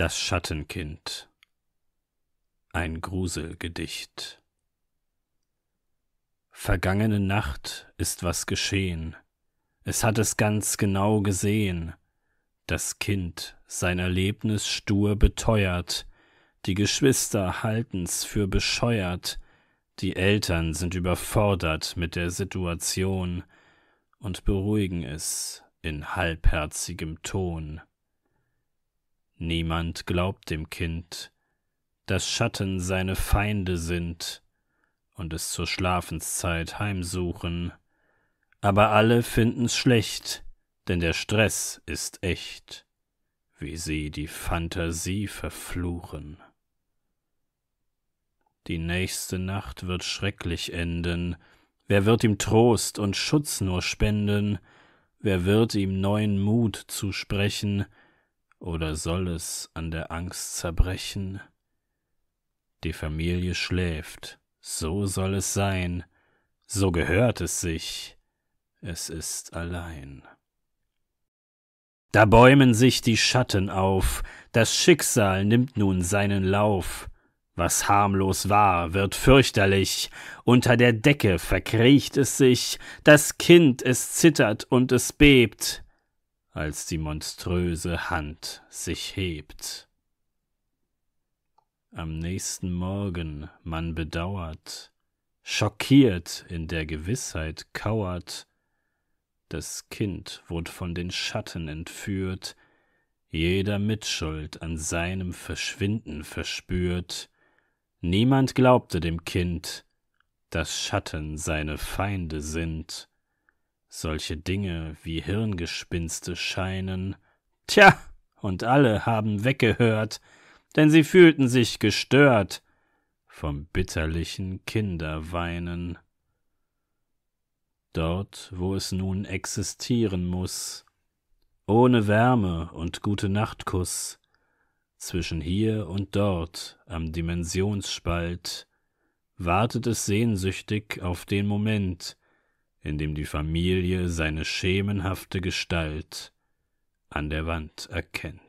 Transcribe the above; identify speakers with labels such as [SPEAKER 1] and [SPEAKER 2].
[SPEAKER 1] Das Schattenkind Ein Gruselgedicht Vergangene Nacht ist was geschehen, es hat es ganz genau gesehen, das Kind sein Erlebnis stur beteuert, die Geschwister halten's für bescheuert, die Eltern sind überfordert mit der Situation und beruhigen es in halbherzigem Ton Niemand glaubt dem Kind, dass Schatten seine Feinde sind und es zur Schlafenszeit heimsuchen. Aber alle finden's schlecht, denn der Stress ist echt, wie sie die Fantasie verfluchen. Die nächste Nacht wird schrecklich enden. Wer wird ihm Trost und Schutz nur spenden? Wer wird ihm neuen Mut zusprechen? sprechen? oder soll es an der Angst zerbrechen? Die Familie schläft, so soll es sein, so gehört es sich, es ist allein. Da bäumen sich die Schatten auf, das Schicksal nimmt nun seinen Lauf, was harmlos war, wird fürchterlich, unter der Decke verkriecht es sich, das Kind es zittert und es bebt, als die monströse Hand sich hebt. Am nächsten Morgen man bedauert, schockiert in der Gewissheit kauert, das Kind wurde von den Schatten entführt, jeder Mitschuld an seinem Verschwinden verspürt, niemand glaubte dem Kind, dass Schatten seine Feinde sind, solche Dinge wie Hirngespinste scheinen. Tja, und alle haben weggehört, denn sie fühlten sich gestört vom bitterlichen Kinderweinen. Dort, wo es nun existieren muß, ohne Wärme und gute Nachtkuss, zwischen hier und dort am Dimensionsspalt, wartet es sehnsüchtig auf den Moment, in dem die Familie seine schemenhafte Gestalt an der Wand erkennt.